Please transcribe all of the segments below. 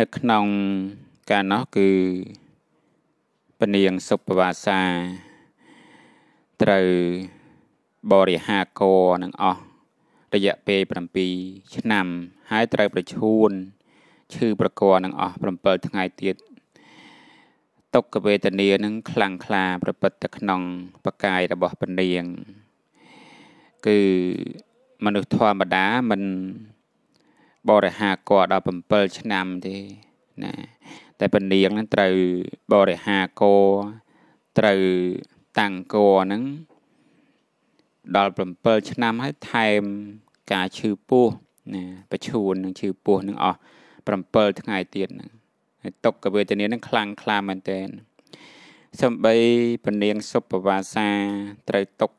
នៅក្នុងកាលនោះគឺពនាងសុភវាសា ត្រូវបរិហាកនឹងអស់រយៈពេល7ឆ្នាំ ហើយត្រូវប្រឈួនឈឺប្រករនឹងអស់7ថ្ងៃទៀតទុក្ខវេទនានឹងខ្លាំងក្លាប្រព្រឹត្តទៅក្នុងប្រកាយរបស់ពនាងគឺមនុស្សធម្មតាមិនបរិហាគរដល់7ឆ្នាំទេណា តែពនាងហ្នឹងត្រូវបរិហាគរត្រូវតាំងគរហ្នឹងដល់7ឆ្នាំហើយថែមការឈឺពោះណាប្រឈួននឹងឈឺពោះនឹងអស់7ថ្ងៃទៀតហ្នឹងហើយទុកកវេទនានឹងខ្លាំងខ្លាមែនតើសំបីពនាងសុបវាសា ត្រូវទុក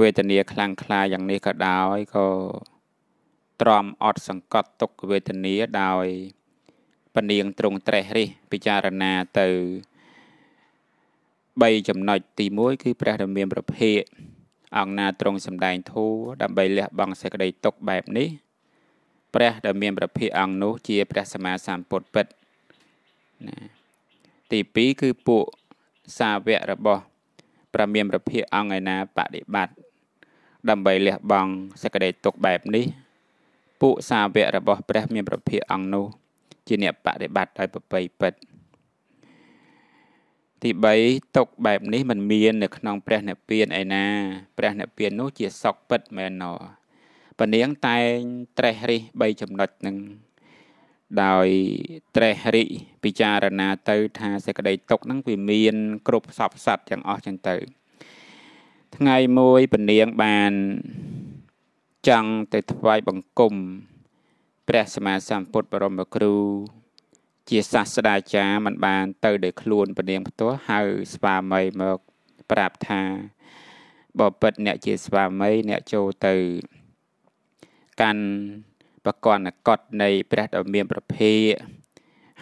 វេទនាខ្លាំងខ្លាយ៉ាងនេះក៏ដោយក៏ទ្រាំអត់សង្កត់ទុក្ខវេទនាដោយពនាងទ្រង់ត្រេះរិះពិចារណាទៅ3ចំណុចទី1គឺព្រះរាមាប្រភេទអង្គណាទ្រង់សម្ដែងធូដើម្បីលះបង់សេចក្តីទុក្ខបែបនេះព្រះដែលមានប្រភេទអង្គនោះជាព្រះសម្មាសម្ពុទ្ធពិតណាទី2គឺពួកសាវករបស់ព្រះមានប្រភេទអង្គឯណាបដិបត្តិដើម្បីលះបង់សេចក្តីទុក្ខបែបនេះពួកសាវករបស់ព្រះមានប្រភេទអង្គនោះ ជាអ្នកបដិបត្តិដោយប្រពៃពិតទី3ទុកបែបនេះมันមាននៅក្នុងព្រះនិព្វានឯណាព្រះនិព្វាននោះជាសក់ពិតមែនណោះពនាងតែងត្រេះរិះ3ចំណុចនឹងដោយត្រេះរិះពិចារណាទៅថាសេចក្តីទុកនឹងវាមាន គ្រប់សពសត្វទាំងអស់ចឹងទៅថ្ងៃមួយពនាងបានចង់ទៅថ្វាយបង្គំព្រះសម្មាសម្ពុទ្ធបរមគ្រូ ជាសាស្ត្រាចារ្យមិនបាន ទៅដោយខ្លួនពនាងផ្ទាល់ហៅស្វាមីមកប្រាប់ថាបបិទ្ធអ្នកជាស្វាមីអ្នកចូលទៅ កាន់ប្រកណ្ណកតនៃព្រះដ៏មានប្រភេ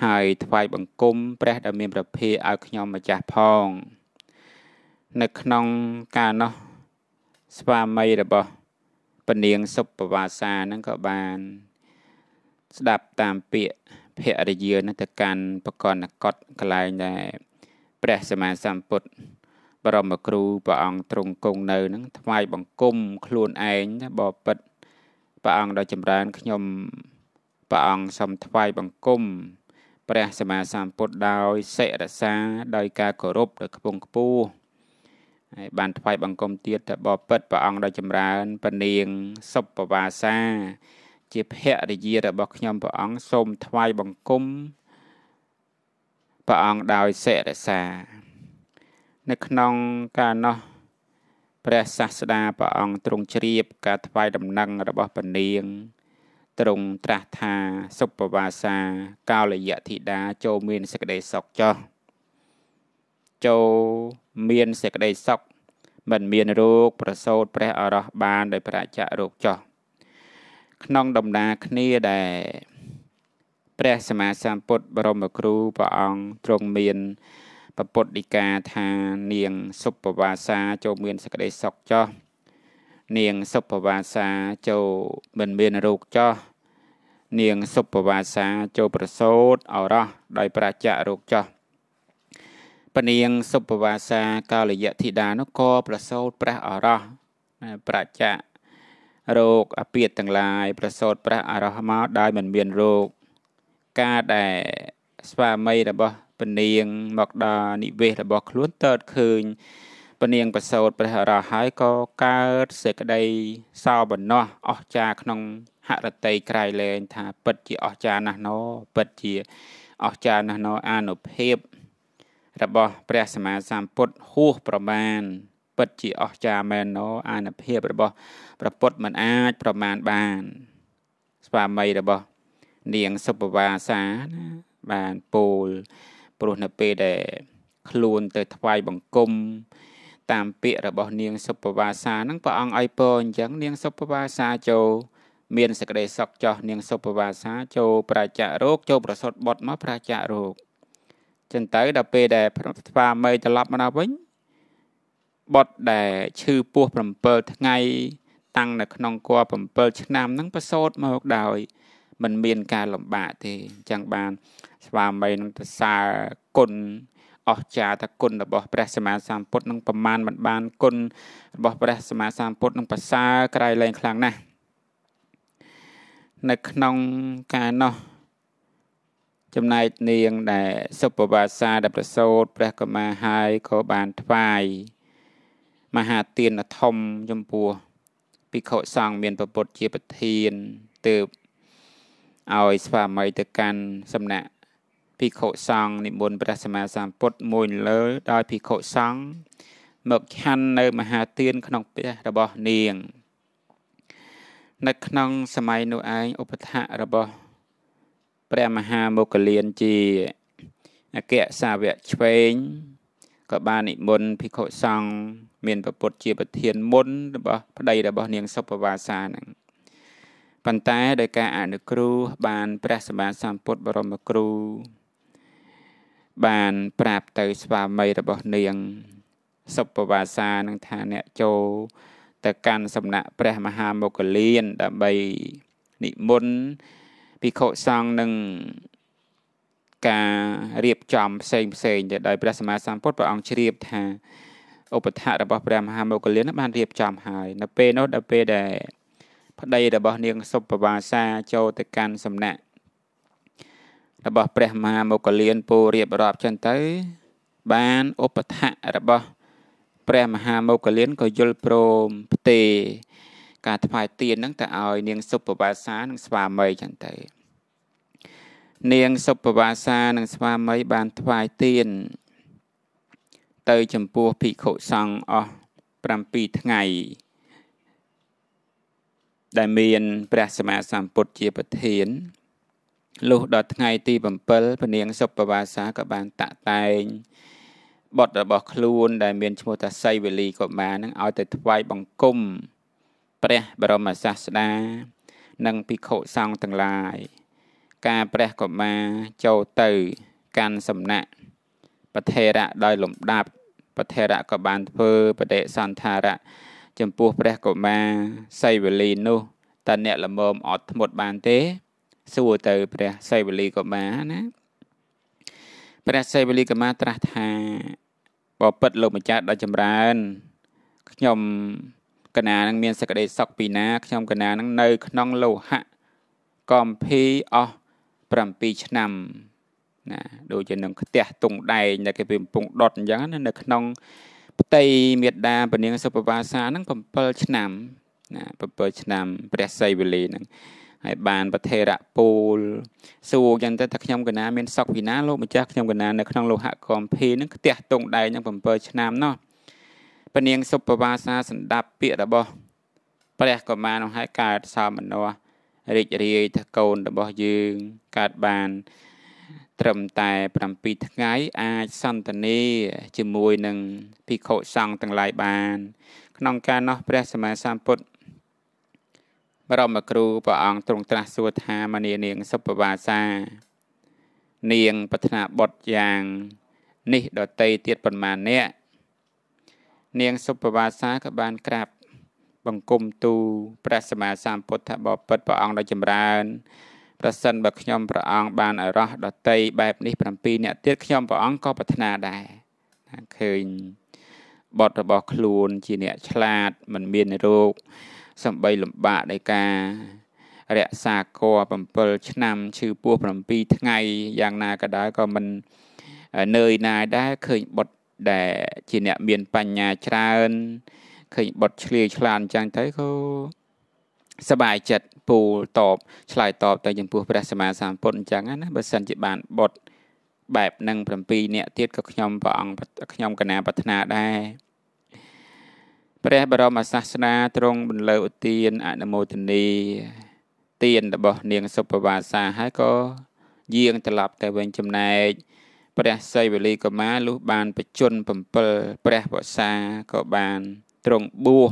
ហើយថ្វាយបង្គំព្រះដ៏មាន ប្រភេឲ្យខ្ញុំម្ចាស់ផង នៅក្នុងការនោះ ស្វាមីរបស់ពនាងសុបវាសាហ្នឹងក៏បាន ស្ដាប់តាមពាក្យភរិយានឹងទៅកាន់ប្រកណ្ណកតកលែងដែរព្រះសម្មាសម្ពុទ្ធបរមគ្រូព្រះអង្គទ្រង់គង់នៅនឹងថ្វាយបង្គំខ្លួនឯងណាបបិទ្ធព្រះអង្គដ៏ចម្រើនខ្ញុំព្រះអង្គសូមថ្វាយបង្គំព្រះសម្មាសម្ពុទ្ធដោយសិរសាដោយការគោរពដោយខ្ពង់ខ្ពស់ហើយបានថ្វាយបង្គំទៀតតែបបិទ្ធព្រះអង្គដ៏ចម្រើនពនាងសុបវាសា ជាភរិយារបស់ខ្ញុំព្រះអង្គសូមថ្វាយបង្គំព្រះអង្គដោយសិរសា នៅក្នុងការនោះព្រះសាស្តាព្រះអង្គទ្រង់ជ្រាបការថ្វាយដំណឹងរបស់ពនាងទ្រង់ត្រាស់ថាសុបវាសាកោលយៈធីតាចូលមានសេចក្តីសុខចោះចូលមានសេចក្តីសុខមិនមានរោគប្រសូតព្រះអរោះបាន ដោយ ប្រជារោគចោះក្នុងដំណើរគ្នាដែលព្រះសមាសੰពុទ្ធបរមគ្រូព្រះអង្គទ្រង់មានពពុទ្ធដីកាថានាងសុភវាសាចូលមានសេចក្តីសុខចោះនាងសុភវាសាចូលមិនមានរោគចោះនាងសុភវាសាចូលប្រសូតអរោះដោយ ប្រជារោគចោះពនាងសុបវាសាកោលយៈធីតានោះក៏ប្រសូតព្រះអរោះប្រជារោគអពាតទាំងឡាយប្រសូតព្រះអរោះមកដោយមិនមានរោគការដែលស្វាមីរបស់ពនាងមកដល់និវេសរបស់ខ្លួនតើតឃើញពនាងប្រសូតព្រះអរោះហើយក៏កើតសេចក្តីសោបណោះអស្ចារក្នុងហរតីក្រៃលែងថា ពិតជាអស្ចារណាស់ណោពិតជាអស្ចារណាស់ណោអានុភាពរបស់ ព្រះសម្មាសម្ពុទ្ធហួសប្រមាណពិតជាអស្ចារ្យមែនណោអានុភាពរបស់ព្រះពុទ្ធមិនអាចប្រមាណបាន ស្វាមីរបស់ នាងសុបវាសាណាបានពោលព្រោះនៅពេលដែល ខ្លួនទៅថ្វាយបង្គំតាមពាក្យរបស់នាងសុបវាសាហ្នឹងព្រះអង្គឲ្យពរអញ្ចឹងនាងសុបវាសាចូលមានសេចក្តីសុខចោះនាងសុបវាសាចូលប្រជារោគចូលប្រសុតបុតមកប្រជារោគចឹងទៅដល់ពេលដែលស្វាមីត្រឡប់មកដល់វិញបុតដែលឈឺពោះ7ថ្ងៃ តាំងនៅក្នុងគល់7ឆ្នាំហ្នឹងប្រសូតមកដោយมันមានការលំបាកទេអញ្ចឹងបានស្វាមីនឹងទៅសើគុណអស្ចារតគុណរបស់ព្រះសម្មាសម្ពុទ្ធនឹងប្រមាណមិនបានគុណរបស់ព្រះសម្មាសម្ពុទ្ធនឹងប្រសើរក្រៃលែងខ្លាំងណាស់នៅក្នុងការនោះចំណែកនាងដែលសុបវាសាដែលប្រសូតព្រះកម្មាហើយក៏បានថ្វាយមហាទានធំចំពោះភិក្ខុសង្ឃមានពុទ្ធជាប្រធានទើបឲ្យស្វាមីទៅកាន់ សំណាក់ភិក្ខុសង្ឃនិមន្តព្រះសម្មាសម្ពុទ្ធមួយលើដោយភិក្ខុសង្ឃមកឆាន់នៅ មហាទានក្នុងផ្ទះរបស់នាងនៅក្នុងសម័យនោះឯងឧបដ្ឋរបស់ព្រះមហាមុគលានជាអគ្គសាវកឆ្វេងក៏បាននិមន្តភិក្ខុសង្ឃមានប្រពុតជាប្រធានមុនរបស់ប្តីរបស់នាងសុភវាសានឹងប៉ុន្តែដោយការអនុគ្រោះបានព្រះសម្មាសម្ពុទ្ធបរមគ្រូបានប្រាប់ទៅស្វាមីរបស់នាង សុភវាសានឹងថាអ្នកចូលទៅកាន់សំណាក់ព្រះមហាមុគលានដើម្បីនិមន្តភិក្ខុសង្ឃនឹងការរៀបចំផ្សេងផ្សេងដែលដោយព្រះសម្មាសម្ពុទ្ធព្រះអង្គជ្រាបថាឧបដ្ឋរបស់ព្រះមហាមោគលានបានរៀបចំហើយនៅពេលនោះដល់ពេលដែលប្តីរបស់នាងសុបវាសាចូលទៅកាន់សំណាក់របស់ ព្រះមហាមោគលានពូរៀបរាប់ចឹងទៅ បានឧបដ្ឋរបស់ព្រះមហាមោគលានក៏យល់ព្រមផ្ទេរការថ្វាយទៀនហ្នឹងទៅឲ្យនាងសុបបាសានិងស្វាមីចឹងទៅនាងសុបបាសានិងស្វាមីបានថ្វាយទៀនទៅចំពោះភិក្ខុសង្ឃអស់7ថ្ងៃ ដែលមានព្រះសម្មាសម្ពុទ្ធជាប្រធានលុះដល់ថ្ងៃ ទី7ពនាង សុបបាសាក៏បានតាក់តែង បុត្ររបស់ខ្លួនដែលមានឈ្មោះថាសីវេលីកុមារនឹងឲ្យទៅថ្វាយបង្គំព្រះបរមសាស្តានិងភិក្ខុសង្ឃទាំងឡាយការព្រះកុមារចូលទៅកាន់សំណាក់ពធេរៈដោយ លំដាប់ពធេរៈក៏បានធ្វើបដិសន្ធារៈចំពោះព្រះកុមារសីវលីនោះតើអ្នកល្មមអត់ធ្មត់បានទេ សួរទៅព្រះសីវលីកុមារណាព្រះសីវលីកុមារត្រាស់ថាបបិទ្ធលោកម្ចាស់ដ៏ចម្រើនខ្ញុំកណានឹងមានសេចក្តីសុខពីណាខ្ញុំកណានឹងនៅក្នុងលោហៈកំភីអស់7ឆ្នាំណាដូចជានឹងផ្ទះតុងដែងដែលគេពីកំពុងដុតអញ្ចឹងណានៅក្នុងផ្ទៃមេដាពនាងសុភវាសាហ្នឹង7ឆ្នាំណា7ឆ្នាំព្រះសីវលីហ្នឹងហើយបានប្រធេរៈពូលសួរយ៉ាងទៅថាខ្ញុំកណាមានសក់ពីណាលោកម្ចាស់ខ្ញុំកណានៅក្នុងលោហៈកំភីហ្នឹងផ្ទះតុងដែងហ្នឹង7ឆ្នាំណោះពនាងសុបវាសាសន្តាប់ពាក្យរបស់ព្រះកុមារនោះហើយកើតសោមនស្សរីករាយថាកូនរបស់យើងកើតបាន ត្រឹមតែ7ថ្ងៃអាចសន្តានាជាមួយនឹងភិក្ខុសង្ឃទាំងឡាយបាន ក្នុងការនោះព្រះសម្មាសម្ពុទ្ធបរមគ្រូព្រះអង្គទ្រង់ត្រាស់សួរថាមនានាងសុបវាសា នាងប្រាថ្នាបុត្រយ៉ាង នេះដតីទៀតប៉ុន្មានអ្នកនាងសុបវាសាក៏បានក្រាបបង្គំទូលព្រះសម្មាសម្ពុទ្ធបពិតព្រះអង្គដ៏ចម្រើនប្រសិនបើខ្ញុំព្រះអង្គបាន អរោះដតីបែបនេះ7អ្នកទៀតខ្ញុំព្រះអង្គក៏ប្រាថ្នាដែរឃើញបទរបស់ខ្លួនជាអ្នកឆ្លាតមិនមានរោគសំបីលំបាកដោយការរក្សាគរ7ឆ្នាំឈឺពោះ7ថ្ងៃយ៉ាងណាក៏ដោយក៏មិននឿយណាយដែរឃើញបុត្រដែលជាអ្នកមានបញ្ញាច្រើនឃើញបុតឆ្លៀឆ្លានអញ្ចឹងទៅក៏សบายចិត្តពូលតបឆ្លើយតបទៅចំពោះព្រះសម្មាសម្ពុទ្ធអញ្ចឹងណាបើសិនជាបានបុតបែបនឹង7នាក់ទៀតក៏ខ្ញុំព្រះអង្គខ្ញុំកណាប្រាថ្នាដែរព្រះបរមសាសនាទ្រង់បន្លឺឧទានអនុមោទនីទានរបស់ នាងសុភវាសាហើយក៏យាងត្រឡប់ទៅវិញចំណែកព្រះសីវលីកុមារលុះបាន បជន7ព្រះវសាក៏បានទ្រង់បួស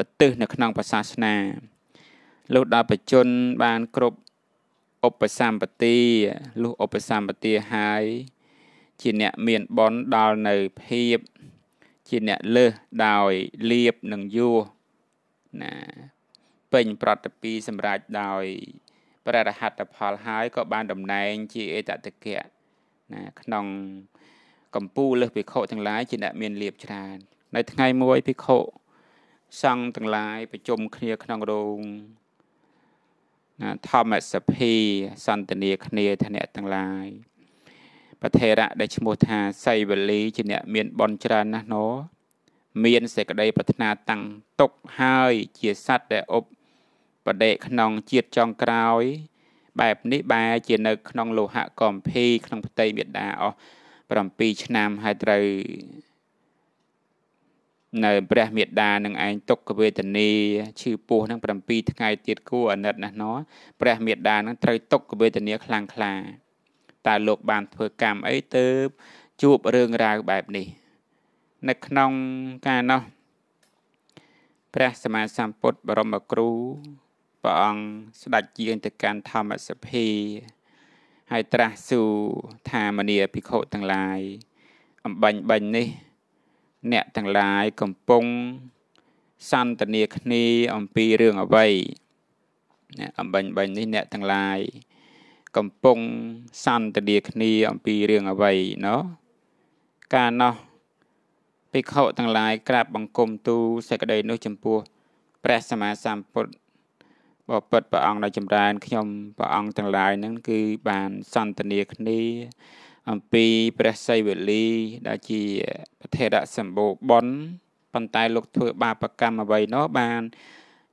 ឧទ្ទិសនៅក្នុងសាសនាលុះដល់បជនបានគ្រប់ឧបសម្បទាលុះឧបសម្បទាហើយ ជាអ្នកមានបនដល់នៅភាពជាអ្នកលើសដោយលៀបនិងយួរណា ពេញប្រតិពីសម្រាប់ដោយព្រះរហត្តផលហើយក៏បានតំណែង ជាអេតតកៈណាក្នុងកម្ពូលលើសភិក្ខុទាំងឡាយជាអ្នកមានលៀបច្រើននៅ ថ្ងៃមួយភិក្ខុសង្ឃទាំងឡាយ ប្រជុំគ្នាក្នុងរោងណាធម្មសភាសន្តានាគ្នាធនៈទាំងឡាយប្រធេរៈដែលឈ្មោះថាសៃវលី ជាអ្នក មានបនច្រើនណាស់ណោ មាន សេចក្តីប្រាថ្នា តាំងទុកហើយជាសัตว์ដែលអប់បដិក្នុងជាតិចុងក្រោយបែបនេះបែរជានៅក្នុងលោហៈកំភីក្នុងផ្ទៃមេដាអស់7ឆ្នាំហើយត្រូវនៅព្រះមេដានឹងឯងទុក្ខវេទនាឈឺពោះនឹង7ថ្ងៃទៀតគួរអាណិតណាស់ណោះព្រះមេដានឹងត្រូវទុក្ខវេទនាខ្លាំងក្លាតើលោកបានធ្វើកម្មអីទៅជួបរឿងរ៉ាវបែបនេះ នៅក្នុងការនោះព្រះសម្មាសម្ពុទ្ធបរមគ្រូព្រះអង្គស្ដេចយាងទៅកាន់ធម្មសភាហើយត្រាស់សួរថាមនីភិក្ខុទាំងឡាយ អំបញ្ញបាញ់នេះ អ្នកទាំងឡាយកំពុងសន្តានាគ្នាអំពីរឿងអ្វីអ្នកអំបញ្ញបាញ់នេះអ្នកទាំងឡាយកំពុងសន្តានាគ្នាអំពីរឿងអ្វីណោះកាលនោះភិក្ខុទាំងឡាយក្រាបបង្គំទូសេចក្តីនោះចំពោះព្រះសម្មាសម្ពុទ្ធបពិតព្រះអង្គដែលចម្រើនខ្ញុំព្រះអង្គទាំងឡាយនឹងគឺបានសន្ទនាគ្នាអំពីព្រះសីវលី ដែលជាប្រធារសម្បូរបនប៉ុន្តែលោកធ្វើបាបកម្មអ្វីនោះបាន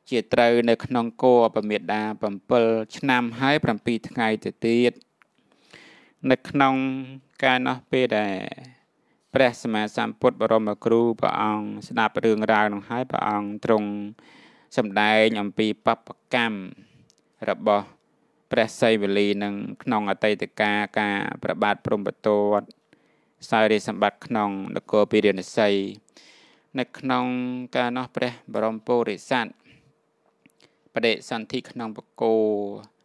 ជាត្រូវនៅក្នុងគោពមេដា7ឆ្នាំហើយ7ថ្ងៃទៅទៀតនៅក្នុងការនោះពេលដែលព្រះសម្មាសម្ពុទ្ធបរមគ្រូព្រះអង្គស្ដាប់រឿងរ៉ាវនោះហើយព្រះអង្គទ្រង់សម្ដែងអំពីបពកម្មរបស់ព្រះសីវលីនឹងក្នុងអតីតកាលការប្របាទព្រំប្រទតសាយរាជសម្បត្តិក្នុងនគរពិរិណសីនៅក្នុងកាលនោះព្រះបរមពុរិស័ទបដិសន្ធិក្នុងបកោ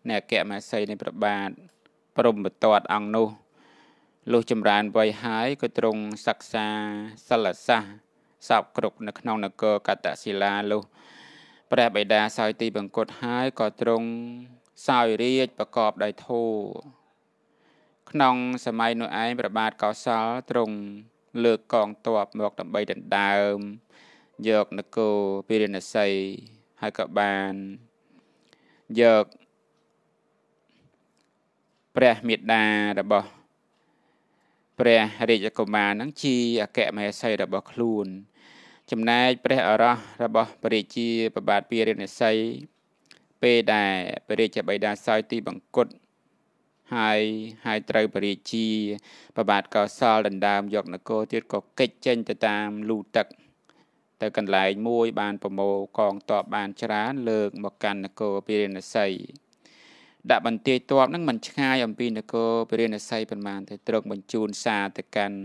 នៃអគ្គមហេសីនៃប្របាទព្រំប្រទតអង្គនោះលុះចម្រើនវ័យហើយក៏ទ្រង់សិក្សាសិលសាស្ត្រសពគ្រប់នៅក្នុងនគរកតសិលាលុះព្រះបិតាសោយទីបង្គត់ហើយក៏ទ្រង់សោយរាជប្រកបដោយធម៌ក្នុងសម័យនោះឯងព្រះបាទកោសលទ្រង់លើកកងទ័ពមក ដើម្បីដណ្ដើមយកនគរពារាណសីហើយក៏បានយកព្រះមេដារបស់ព្រះរាជកុមារនឹងជាអគ្គមហេសីរបស់ខ្លួនចំណែកព្រះអរោះរបស់ព្រះរាជាប្របាទពីរិទ្ធនិស័យពេលដែលព្រះរាជបិតាសោយទីបង្គត់ហើយហើយត្រូវព្រះរាជាប្របាទកោសលដណ្ដើមយកនគរទៀតក៏កិច្ចចេញទៅតាមលូទឹក ទៅកន្លែងមួយ បានប្រមូលកងតបបានច្រើន លើកមកកាន់នគរពារាណសីដាក់បន្ទាយតបនឹងមិនឆ្ងាយអំពីនគរពារាណសីប៉ុន្មានទេត្រឹកបញ្ជូនសារទៅកាន់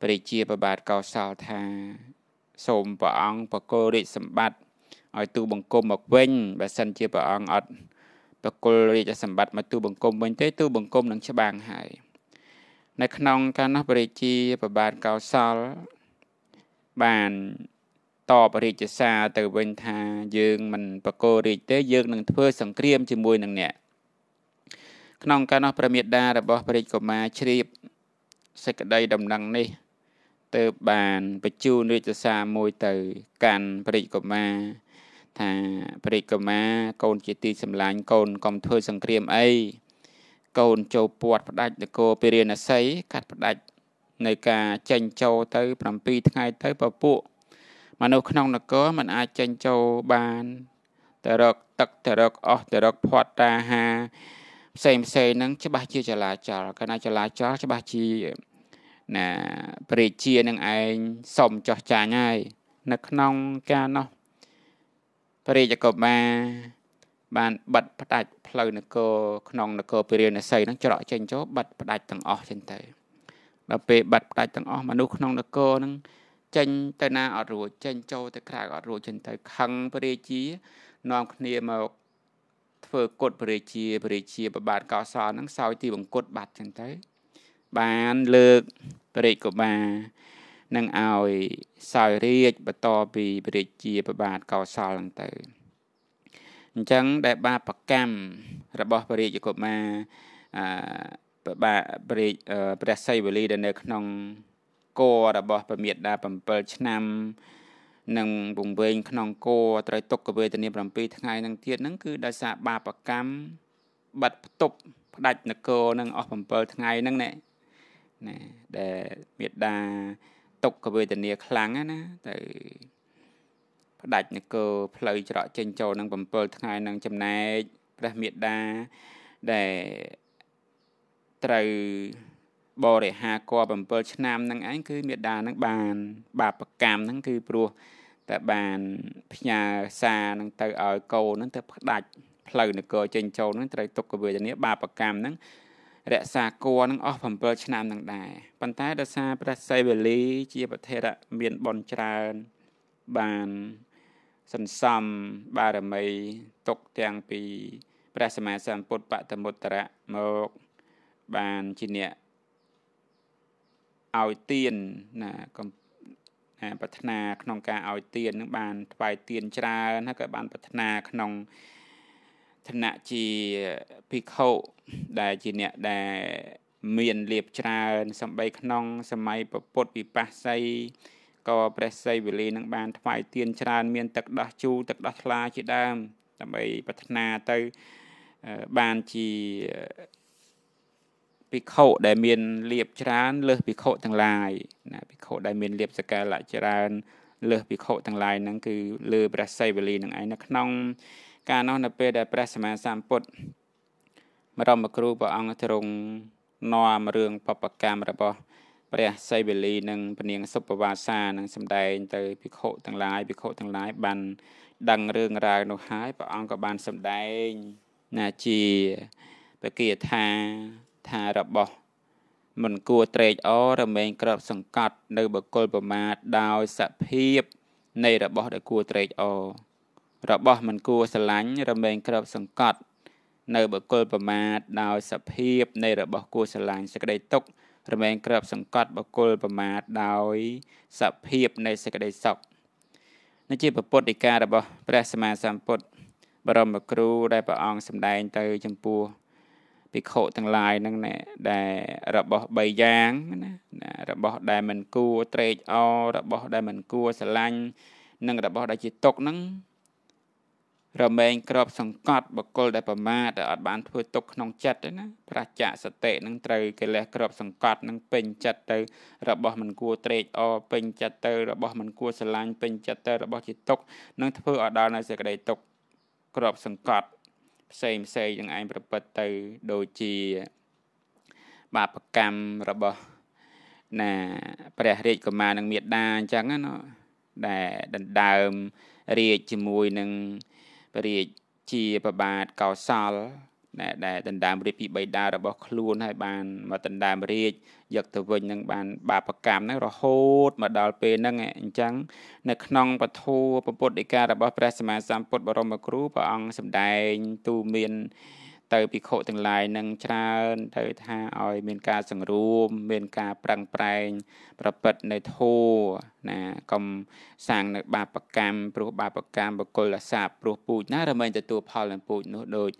ព្រះរាជាប្របាទកោសលថាសូមព្រះអង្គបកលរាជសម្បត្តិឲ្យទូបង្គំមកវិញបើសិនជាព្រះអង្គអត់បកលរាជសម្បត្តិមកទូបង្គំវិញទេទូបង្គំនឹងច្បាំងហើយនៅក្នុងកាលនោះព្រះរាជា ប្របាទកោសលបានតបរាជសារទៅវិញថាយើងមិនបកលរាជទេ យើងនឹងធ្វើសង្គ្រាម ជាមួយនឹងអ្នកក្នុងកាលនោះព្រះមេដារបស់ព្រះរាជកុមារជ្រាបសេចក្តីដំណឹងនេះទៅបានបញ្ជូនរាជសារមួយទៅកាន់ព្រះកុមារថាព្រះកុមារកូនជាទីសម្លាញ់កូនកុំធ្វើសង្គ្រាមអីកូនចូលពួតផ្ដាច់នគរពារាណសីកាត់ផ្ដាច់នៃការចេញចូលទៅ7ថ្ងៃទៅពពួក មនុស្សក្នុងនគរมันអាចចេញចូលបានតរកទឹកតរកអស់តរកផាត់តាហាផ្សេងផ្សេងហ្នឹងច្បាស់ជាចលាចលកាលណាចលាចលច្បាស់ជាណាព្រះជានឹងឯងសុំចោះចាញ់ហើយនៅក្នុងការនោះព្រះរាជកុមារបានបិទផ្ដាច់ផ្លូវនគរក្នុងនគរពារាណសីហ្នឹងច្រកចេញចូលបិទផ្ដាច់ទាំងអស់ចឹងទៅដល់ពេលបិទផ្ដាច់ទាំងអស់មនុស្សក្នុងនគរហ្នឹងចេញទៅណាអត់រួចចេញចូល ទៅក្រៅអត់រួចចឹងទៅខឹងព្រះរាជានាំគ្នាមកធ្វើគុតព្រះរាជាព្រះរាជាប្របាទកោសលហ្នឹងសោយទីបង្គត់បាត់ចឹងទៅបានលើកព្រះរាជកុមារនឹងឲ្យសោយរាជបន្តពីព្រះរាជាប្របាទកោសលហ្នឹងទៅអញ្ចឹងដែលបាបកម្មរបស់ព្រះរាជកុមារអប្របាទព្រះព្រះសីវលីដែលនៅ ក្នុងគររបស់ពមាតា7ឆ្នាំ និងវង្វេងក្នុងគរត្រូវទុកកវេទនា7ថ្ងៃនឹងទៀតហ្នឹងគឺដោយសារបាបកម្មបាត់ផ្ទប់ផ្ដាច់នគរនឹងអស់7ថ្ងៃហ្នឹងណែណាដែលមេដាຕົកកវេទនាខ្លាំងណា ទៅផ្ដាច់នគរផ្លូវច្រកចេញចូលនឹង7ថ្ងៃនឹងចំណែកព្រះមេដាដែលត្រូវបរិហាគរ7ឆ្នាំនឹងឯងគឺមេដានឹងបានបាបកម្មនឹងគឺព្រោះតែបានផ្ញើសារនឹងទៅឲ្យកូននឹងទៅផ្ដាច់ផ្លូវនគរចេញចូលនឹងត្រូវទុកកវេទនាបាបកម្មនឹងរក្សាគួរនឹងអស់7ឆ្នាំនឹងដែរប៉ុន្តែដោយសារព្រះសីវលី ជាប្រធារមានបនច្រើន បានសន្សំបារមីຕົកទាំងពីព្រះសមាសម្ពុទ្ធបតមុត្តរៈមកបានជាអ្នកឲ្យទៀនណាកំប្រាថ្នាក្នុងការឲ្យទៀននឹងបានថ្វាយទៀនច្រើនហើយក៏បានប្រាថ្នាក្នុងឋានៈជាភិក្ខុដែលជាអ្នកដែលមានលៀបច្រើនសំបីក្នុង សម័យពុទ្ធវិបស្សីក៏ព្រះសីវលីនឹងបានថ្វាយទៀនច្រើនមានទឹកដោះជូរទឹកដោះថ្លាជាដើមដើម្បីប្រាថ្នាទៅបានជាភិក្ខុដែល មានលៀបច្រើនលើសភិក្ខុទាំងឡាយណាភិក្ខុដែលមានលៀបសកលៈច្រើនលើសភិក្ខុទាំងឡាយហ្នឹងគឺលើព្រះសីវលីនឹងឯងនៅក្នុងការនោះនៅពេលដែលព្រះសម្មាសម្ពុទ្ធបរមគ្រូព្រះអង្គទ្រង់នាំរឿងបពកម្មរបស់ព្រះសីវលីនិងពនាងសុបវាសានឹងសម្ដែងទៅភិក្ខុទាំងឡាយភិក្ខុទាំងឡាយបានដឹងរឿងរ៉ាវនោះហើយព្រះអង្គក៏បានសម្ដែងណាជាបកាថាថារបស់មិនគួរត្រេកអររមែងក្របសង្កត់ នៅបកុលប្រមាទដោយសភាពនៃរបស់ដែលគួរត្រេកអររបស់មិនគួរស្រឡាញ់រមែងក្របសង្កត់ នៅបកុលប្រមាទដោយសភាពនៃរបស់គួរស្រឡាញ់សេចក្តីទុក្ខរមែងក្របសង្កត់បកុលប្រមាទដោយ សភាពនៃសេចក្តីសុខនេះជាពុទ្ធដីការបស់ព្រះសម្មាសម្ពុទ្ធបរមគ្រូដែលព្រះអង្គសម្ដែងទៅចំពោះភិក្ខុទាំងឡាយហ្នឹងណាដែលរបស់3យ៉ាងណារបស់ដែលមិនគួរត្រេកអររបស់ដែលមិនគួរស្រឡាញ់និងរបស់ដែលជាទុកហ្នឹងរមែងក្របសង្កត់បកុលដែលប្រមាទដែលអត់បានធ្វើទុកក្នុងចិត្តទេណាប្រាជ្ញសតិនឹងត្រូវកិលេសក្របសង្កត់នឹងពេញចិត្តទៅរបស់មិនគួរត្រេកអរពេញចិត្តទៅរបស់មិនគួរស្រឡាញ់ពេញចិត្តទៅរបស់ជាទុកនឹងធ្វើឲ្យដល់នៅសេចក្តីទុកក្របសង្កត់ផ្សេងផ្សេងនឹងឯងប្រព្រឹត្តទៅដូចជា បាបកម្មរបស់ណាព្រះរាជកុមារនឹងមេដាអញ្ចឹងណាដែលដណ្ដើមរាជជាមួយនឹងរាជជាប្របាទកោសល ដែលដែលដណ្ដើមរាជពីបៃតារបស់ខ្លួន ហើយបានមកដណ្ដើមរាជយកទៅវិញនឹងបាន បាបកម្មហ្នឹងរហូតមកដល់ពេលហ្នឹងអញ្ចឹងនៅក្នុងពធពុទ្ធដីការបស់ព្រះសម្មាសម្ពុទ្ធបរមគ្រូព្រះអង្គសម្ដែងទូមានទៅភិក្ខុទាំងឡាយនឹងច្រើនទៅថាឲ្យមានការសង្រួម មានការប្រឹងប្រែងប្រព្រឹត្តនៅធម៌ណាកុំសាងនៅបាបកម្មព្រោះបាបកម្មបកុលសាបព្រោះពូជណារមែងទទួល ផលនឹងពូជនោះដូច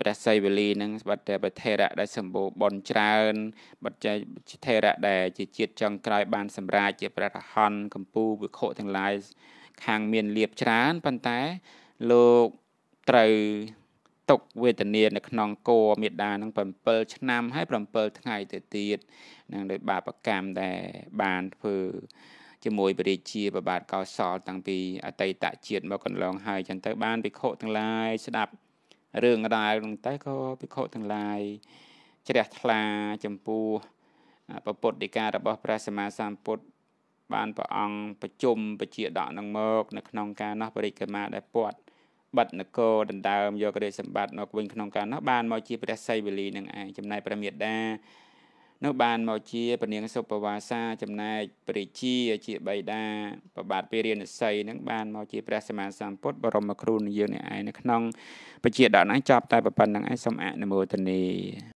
ព្រះសីវលីនឹងបាត់តែប្រធេរៈដែលសម្បូរបុណ្យច្រើនបាត់ចៃធេរៈដែលជាជាតិចុងក្រោយបាន សម្រាចជាព្រះរហន្តកម្ពូវិខុទាំងឡាយខាងមានលៀបច្រើនប៉ុន្តែលោកត្រូវទុកវេទនានៅក្នុងគោមេដានឹង7ឆ្នាំហើយ7ថ្ងៃទៅទៀតនឹងដោយបាបកម្មដែលបានធ្វើជាមួយព្រះរាជាប្របាទកោសលតាំងពីអតីតជាតិមកកន្លងហើយចឹងទៅបានភិក្ខុទាំងឡាយស្ដាប់រឿងរ៉ាវនឹងទៅក៏ភិក្ខុទាំងឡាយជ្រះថ្លាចំពោះពុទ្ធដីការបស់ព្រះសម្មាសម្ពុទ្ធបានព្រះអង្គប្រជុំបជាដកនឹងមកនៅក្នុងការនោះបរិក្កមាដែលពាត់បិតនគរដណ្ដើមយករាជសម្បត្តិមកវិញក្នុងកាលនោះបានមកជាព្រះសីវលីនឹងឯងចំណែកព្រះមេដានោះបានមកជាពនាងសុបវាសា ចំណែកព្រះជាជាបៃតាប្របាទពិរិណស័យនឹងបានមកជាព្រះសម្មាសម្ពុទ្ធបរមគ្រូនឹងយើងនេះឯងនៅក្នុងបជាដកណាចប់តែប៉ុណ្្នឹងឯងសូមអនុមោទនា